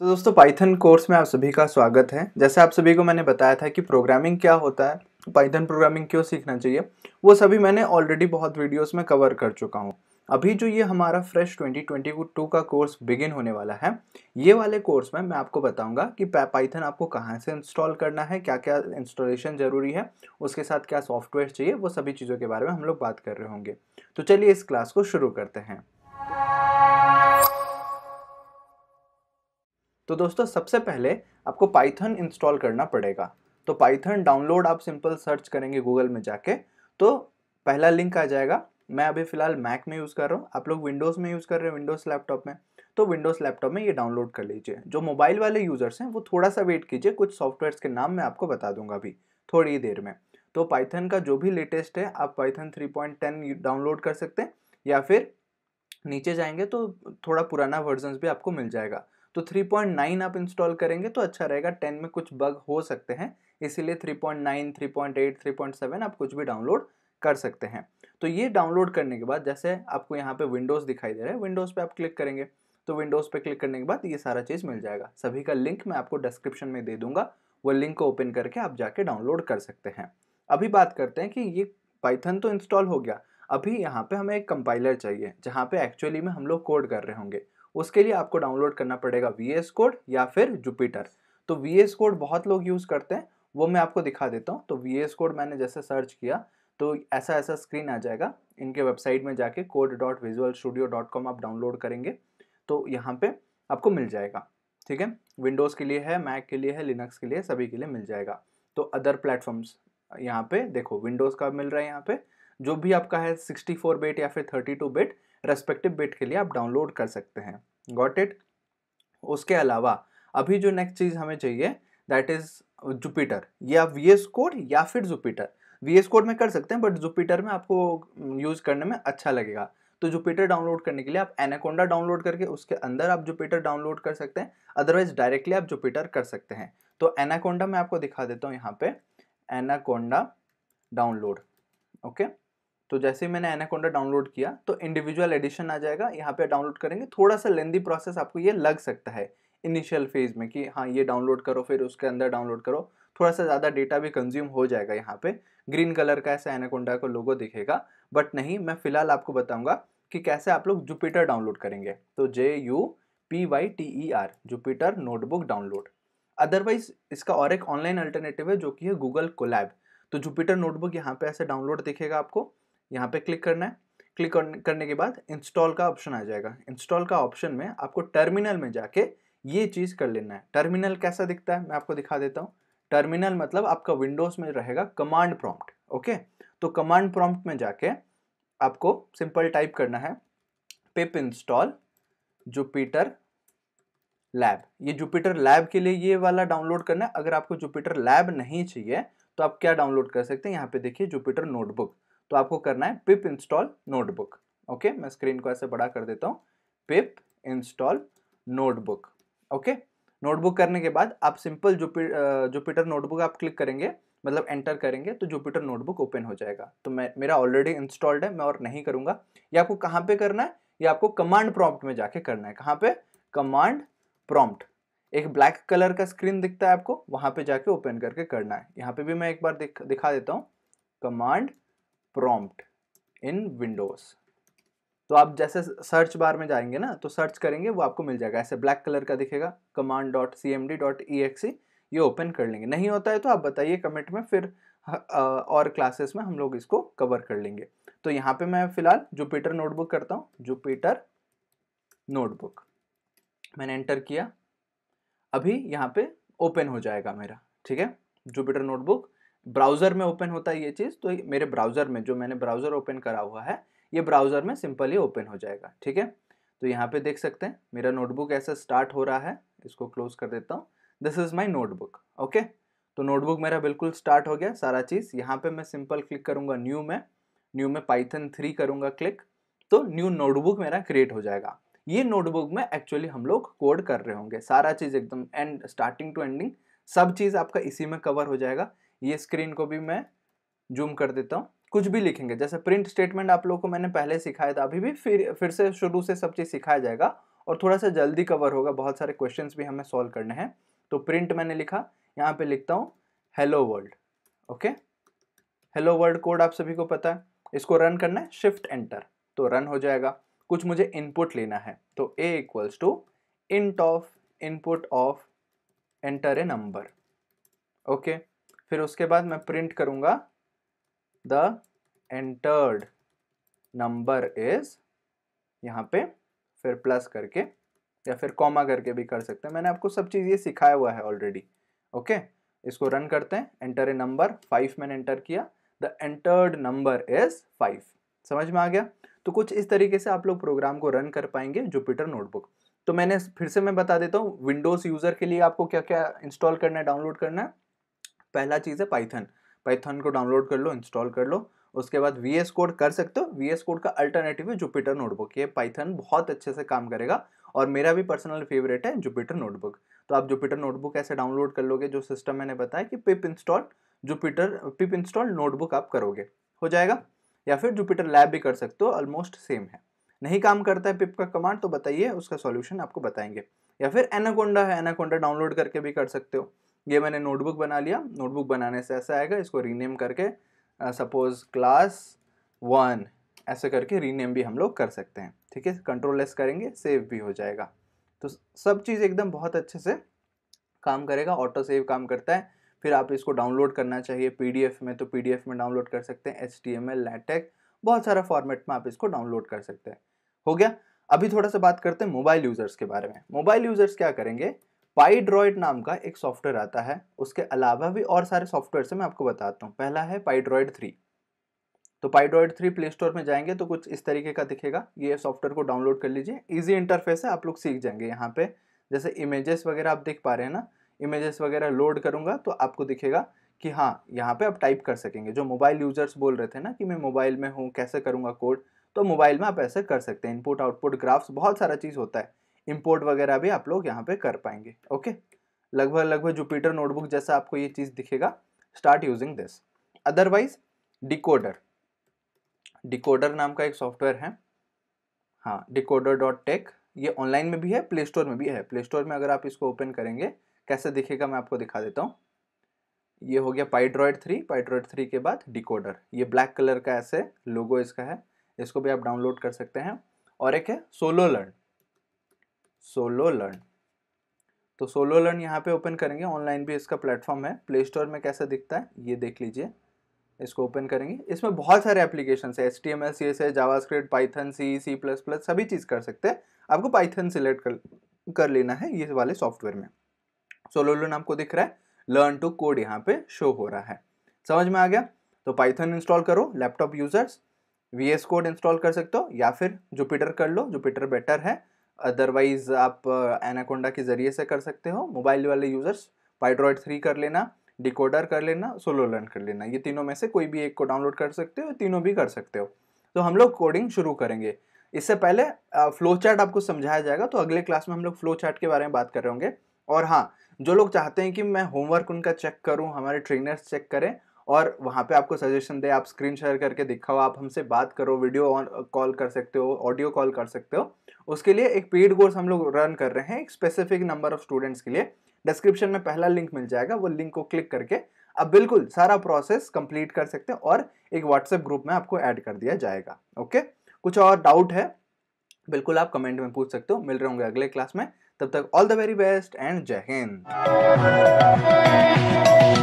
तो दोस्तों Python course में आप सभी का स्वागत है जैसे आप सभी को मैंने बताया था कि प्रोग्रामिंग क्या होता है पाइथन प्रोग्रामिंग क्यों सीखना चाहिए वो सभी मैंने ऑलरेडी बहुत वीडियोस में कवर कर चुका हूँ अभी जो ये हमारा फ्रेश 2022 का कोर्स बिगिन होने वाला है ये वाले कोर्स में मैं आपको बताऊंगा कि पाइथन आपको कहाँ से इंस्टॉल करना है क्या क्या इंस्टॉलेशन ज़रूरी है उसके साथ क्या सॉफ्टवेयर चाहिए वो सभी चीज़ों के बारे में हम लोग बात कर रहे होंगे तो चलिए इस क्लास को शुरू करते हैं तो दोस्तों सबसे पहले आपको पाइथन इंस्टॉल करना पड़ेगा तो पाइथन डाउनलोड आप सिंपल सर्च करेंगे गूगल में जाके तो पहला लिंक आ जाएगा मैं अभी फ़िलहाल मैक में यूज़ कर रहा हूँ आप लोग विंडोज़ में यूज़ कर रहे हैं विंडोज़ लैपटॉप में तो विंडोज़ लैपटॉप में ये डाउनलोड कर लीजिए जो मोबाइल वाले यूज़र्स हैं वो थोड़ा सा वेट कीजिए कुछ सॉफ्टवेयर्स के नाम मैं आपको बता दूंगा अभी थोड़ी ही देर में तो पाइथन का जो भी लेटेस्ट है आप पाइथन 3.10 डाउनलोड कर सकते हैं या फिर नीचे जाएंगे तो थोड़ा पुराना वर्जन भी आपको मिल जाएगा तो 3.9 आप इंस्टॉल करेंगे तो अच्छा रहेगा 10 में कुछ बग हो सकते हैं इसीलिए 3.9, 3.8, 3.7 आप कुछ भी डाउनलोड कर सकते हैं तो ये डाउनलोड करने के बाद जैसे आपको यहाँ पे विंडोज़ दिखाई दे रहा है विंडोज़ पे आप क्लिक करेंगे तो विंडोज़ पे क्लिक करने के बाद ये सारा चीज़ मिल जाएगा सभी का लिंक मैं आपको डिस्क्रिप्शन में दे दूंगा वो लिंक को ओपन करके आप जाके डाउनलोड कर सकते हैं अभी बात करते हैं कि ये पाइथन तो इंस्टॉल हो गया अभी यहाँ पे हमें एक कंपाइलर चाहिए जहाँ पे एक्चुअली में हम लोग कोड कर रहे होंगे उसके लिए आपको डाउनलोड करना पड़ेगा वी एस कोड या फिर जुपिटर तो वी एस कोड बहुत लोग यूज़ करते हैं वो मैं आपको दिखा देता हूँ तो वी एस कोड मैंने जैसे सर्च किया तो ऐसा ऐसा स्क्रीन आ जाएगा इनके वेबसाइट में जाके code dot visual studio dot com आप डाउनलोड करेंगे तो यहाँ पे आपको मिल जाएगा ठीक है विंडोज़ के लिए है मैक के लिए है लिनक्स के लिए सभी के लिए मिल जाएगा तो अदर प्लेटफॉर्म्स यहाँ पे देखो विंडोज़ का मिल रहा है यहाँ पे जो भी आपका है 64 बिट या फिर 32 बिट रेस्पेक्टिव बिट के लिए आप डाउनलोड कर सकते हैं गॉट इट उसके अलावा अभी जो नेक्स्ट चीज़ हमें चाहिए दैट इज़ जुपिटर या वी एस कोड या फिर जुपिटर वी एस कोड में कर सकते हैं बट जुपिटर में आपको यूज़ mm, करने में अच्छा लगेगा तो जुपिटर डाउनलोड करने के लिए आप एनाकोंडा डाउनलोड करके उसके अंदर आप जुपिटर डाउनलोड कर सकते हैं अदरवाइज डायरेक्टली आप जुपिटर कर सकते हैं तो एनाकोंडा मैं आपको दिखा देता हूँ यहाँ पे एनाकोंडा डाउनलोड ओके okay? तो जैसे ही मैंने एनाकोंडा डाउनलोड किया तो इंडिविजुअल एडिशन आ जाएगा यहाँ पे डाउनलोड करेंगे थोड़ा सा लेंदी प्रोसेस आपको ये लग सकता है इनिशियल फेज़ में कि हाँ ये डाउनलोड करो फिर उसके अंदर डाउनलोड करो थोड़ा सा ज़्यादा डेटा भी कंज्यूम हो जाएगा यहाँ पे ग्रीन कलर का ऐसा एनाकोंडा का लोगो दिखेगा बट नहीं मैं फ़िलहाल आपको बताऊँगा कि कैसे आप लोग जुपिटर डाउनलोड करेंगे तो J U P Y T E R Jupyter notebook download otherwise इसका और एक ऑनलाइन अल्टरनेटिव है जो कि है गूगल कोलैब तो जुपिटर नोटबुक यहाँ पे ऐसे डाउनलोड दिखेगा आपको यहाँ पे क्लिक करना है क्लिक करने के बाद इंस्टॉल का ऑप्शन आ जाएगा इंस्टॉल का ऑप्शन में आपको टर्मिनल में जाके ये चीज़ कर लेना है टर्मिनल कैसा दिखता है मैं आपको दिखा देता हूँ टर्मिनल मतलब आपका विंडोज में रहेगा कमांड प्रॉम्प्ट ओके तो कमांड प्रॉम्प्ट में जाके आपको सिंपल टाइप करना है पिप इंस्टॉल जुपिटर लैब ये जुपिटर लैब के लिए ये वाला डाउनलोड करना है अगर आपको जुपिटर लैब नहीं चाहिए तो आप क्या डाउनलोड कर सकते हैं यहाँ पे देखिए जुपिटर नोटबुक तो आपको करना है पिप इंस्टॉल नोटबुक ओके मैं स्क्रीन को ऐसे बड़ा कर देता हूँ pip install notebook okay notebook करने के बाद आप सिंपल जुपिटर नोटबुक आप क्लिक करेंगे मतलब एंटर करेंगे तो जुपिटर नोटबुक ओपन हो जाएगा तो मैं मेरा ऑलरेडी इंस्टॉल्ड है मैं और नहीं करूँगा ये आपको कहाँ पे करना है ये आपको कमांड प्रॉम्प्ट में जाके करना है कहाँ पे कमांड प्रॉम्प्ट एक ब्लैक कलर का स्क्रीन दिखता है आपको वहाँ पे जाके ओपन करके करना है यहाँ पे भी मैं एक बार दिख, दिखा देता हूँ कमांड प्रॉम्प्ट इन विंडोज़ तो आप जैसे सर्च बार में जाएंगे ना तो सर्च करेंगे वो आपको मिल जाएगा ऐसे ब्लैक कलर का दिखेगा command dot C M D dot E X ये ओपन कर लेंगे नहीं होता है तो आप बताइए कमेंट में फिर और क्लासेस में हम लोग इसको कवर कर लेंगे तो यहाँ पे मैं फ़िलहाल जुपिटर नोटबुक करता हूँ जुपिटर नोटबुक मैंने एंटर किया अभी यहाँ पे ओपन हो जाएगा मेरा ठीक है जुपिटर नोटबुक ब्राउज़र में ओपन होता है ये चीज़ तो मेरे ब्राउज़र में जो मैंने ब्राउज़र ओपन करा हुआ है ये ब्राउज़र में सिंपल ओपन हो जाएगा ठीक है तो यहाँ पे देख सकते हैं मेरा नोटबुक ऐसा स्टार्ट हो रहा है इसको क्लोज कर देता हूँ this is my notebook okay तो नोटबुक मेरा बिल्कुल स्टार्ट हो गया सारा चीज़ यहाँ पे मैं सिंपल क्लिक करूँगा न्यू में न्यू में पाइथन थ्री करूँगा क्लिक तो न्यू नोटबुक मेरा क्रिएट हो जाएगा ये नोटबुक में एक्चुअली हम लोग कोड कर रहे होंगे सारा चीज़ एकदम एंड स्टार्टिंग टू एंडिंग सब चीज़ आपका इसी में कवर हो जाएगा ये स्क्रीन को भी मैं जूम कर देता हूँ कुछ भी लिखेंगे जैसे प्रिंट स्टेटमेंट आप लोगों को मैंने पहले सिखाया था अभी भी फिर फिर से शुरू से सब चीज़ सिखाया जाएगा और थोड़ा सा जल्दी कवर होगा बहुत सारे क्वेश्चन भी हमें सॉल्व करने हैं तो प्रिंट मैंने लिखा यहाँ पे लिखता हूँ hello world okay hello world code आप सभी को पता है इसको रन करना है शिफ्ट एंटर तो रन हो जाएगा कुछ मुझे इनपुट लेना है तो a equals to int of input of enter a number okay फिर उसके बाद मैं प्रिंट करूंगा द एंटर्ड नंबर इज यहाँ पे फिर प्लस करके या फिर कॉमा करके भी कर सकते हैं मैंने आपको सब चीज़ ये सिखाया हुआ है ऑलरेडी ओके इसको रन करते हैं एंटर ए नंबर फाइव मैंने एंटर किया the entered number is five समझ में आ गया तो कुछ इस तरीके से आप लोग प्रोग्राम को रन कर पाएंगे जुपिटर नोटबुक तो मैंने फिर से मैं बता देता हूँ विंडोज़ यूज़र के लिए आपको क्या क्या इंस्टॉल करना है डाउनलोड करना है पहला चीज़ है पाइथन पाइथन को डाउनलोड कर लो इंस्टॉल कर लो उसके बाद वी एस कोड कर सकते हो वी एस कोड का अल्टरनेटिव है जुपिटर नोटबुक ये पाइथन बहुत अच्छे से काम करेगा और मेरा भी पर्सनल फेवरेट है जुपिटर नोटबुक तो आप जुपिटर नोटबुक ऐसे डाउनलोड कर लोगे जो सिस्टम मैंने बताया कि pip install Jupyter pip install notebook आप करोगे हो जाएगा या फिर जुपिटर लैब भी कर सकते हो ऑलमोस्ट सेम है नहीं काम करता है पिप का कमांड तो बताइए उसका सॉल्यूशन आपको बताएंगे या फिर एनाकोंडा है एनाकोंडा डाउनलोड करके भी कर सकते हो ये मैंने नोटबुक बना लिया नोटबुक बनाने से ऐसा आएगा इसको रीनेम करके सपोज़ क्लास वन ऐसे करके रीनेम भी हम लोग कर सकते हैं ठीक है कंट्रोल लेस करेंगे सेव भी हो जाएगा तो सब चीज़ एकदम बहुत अच्छे से काम करेगा ऑटो सेव काम करता है फिर आप इसको डाउनलोड करना चाहिए पीडीएफ में तो पीडीएफ में डाउनलोड कर सकते हैं एच टी एम एल बहुत सारा फॉर्मेट में आप इसको डाउनलोड कर सकते हैं हो गया अभी थोड़ा सा बात करते हैं मोबाइल यूज़र्स के बारे में मोबाइल यूज़र्स क्या करेंगे पाइड्रॉइड नाम का एक सॉफ्टवेयर आता है उसके अलावा भी और सारे सॉफ्टवेयर से मैं आपको बताता हूँ पहला है पाइड्रॉयड थ्री तो पाइड्रॉयड थ्री प्ले स्टोर में जाएंगे तो कुछ इस तरीके का दिखेगा ये सॉफ्टवेयर को डाउनलोड कर लीजिए ईजी इंटरफेस है आप लोग सीख जाएंगे यहाँ पे जैसे इमेजेस वगैरह आप देख पा रहे हैं ना इमेजेस वगैरह लोड करूँगा तो आपको दिखेगा कि हाँ यहाँ पे आप टाइप कर सकेंगे जो मोबाइल यूजर्स बोल रहे थे ना कि मैं मोबाइल में हूँ कैसे करूँगा कोड तो मोबाइल में आप ऐसे कर सकते हैं इनपुट आउटपुट ग्राफ्स बहुत सारा चीज़ होता है इम्पोर्ट वगैरह भी आप लोग यहाँ पे कर पाएंगे ओके लगभग लगभग जुपिटर नोटबुक जैसा आपको ये चीज़ दिखेगा start using this otherwise decoder decoder नाम का एक सॉफ्टवेयर है हाँ डिकोडर डॉट टेक ये ऑनलाइन में भी है प्ले स्टोर में भी है प्ले स्टोर में अगर आप इसको ओपन करेंगे कैसे दिखेगा मैं आपको दिखा देता हूँ ये हो गया पाइड्रॉयड थ्री पाइड्रॉयड थ्री के बाद डिकोडर ये ब्लैक कलर का ऐसे लोगो इसका है इसको भी आप डाउनलोड कर सकते हैं और एक है सोलो लर्न सोलो लर्न तो सोलो लर्न यहाँ पे ओपन करेंगे ऑनलाइन भी इसका प्लेटफॉर्म है प्ले स्टोर में कैसा दिखता है ये देख लीजिए इसको ओपन करेंगे इसमें बहुत सारे एप्लीकेशन है S T M S C S है JavaScript Python C C plus plus सभी चीज़ कर सकते हैं आपको पाइथन सिलेक्ट कर कर लेना है ये वाले सॉफ्टवेयर में सोलो लर्न आपको दिख रहा है लर्न टू कोड यहाँ पे शो हो रहा है समझ में आ गया तो पाइथन इंस्टॉल करो laptop users V S code install कर सकते हो या फिर जुपिटर कर लो जुपिटर बेटर है अदरवाइज़ आप एनाकोंडा uh, के ज़रिए से कर सकते हो मोबाइल वाले यूज़र्स पाइड्रॉयड थ्री कर लेना डिकोडर कर लेना सोलो लर्न कर लेना ये तीनों में से कोई भी एक को डाउनलोड कर सकते हो तीनों भी कर सकते हो तो हम लोग कोडिंग शुरू करेंगे इससे पहले फ्लो uh, चार्ट आपको समझाया जाएगा तो अगले क्लास में हम लोग फ्लो चार्ट के बारे में बात कर रहे होंगे और हाँ जो लोग चाहते हैं कि मैं होमवर्क उनका चेक करूँ हमारे ट्रेनर्स चेक करें और वहाँ पे आपको सजेशन दे आप स्क्रीन शेयर करके दिखाओ आप हमसे बात करो वीडियो कॉल uh, कर सकते हो ऑडियो कॉल कर सकते हो उसके लिए एक पेड कोर्स हम लोग रन कर रहे हैं एक स्पेसिफिक नंबर ऑफ स्टूडेंट्स के लिए डिस्क्रिप्शन में पहला लिंक मिल जाएगा वो लिंक को क्लिक करके अब बिल्कुल सारा प्रोसेस कंप्लीट कर सकते हैं और एक व्हाट्सएप ग्रुप में आपको ऐड कर दिया जाएगा ओके कुछ और डाउट है बिल्कुल आप कमेंट में पूछ सकते हो मिल रहे होंगे अगले क्लास में तब तक all the very best and जय हिंद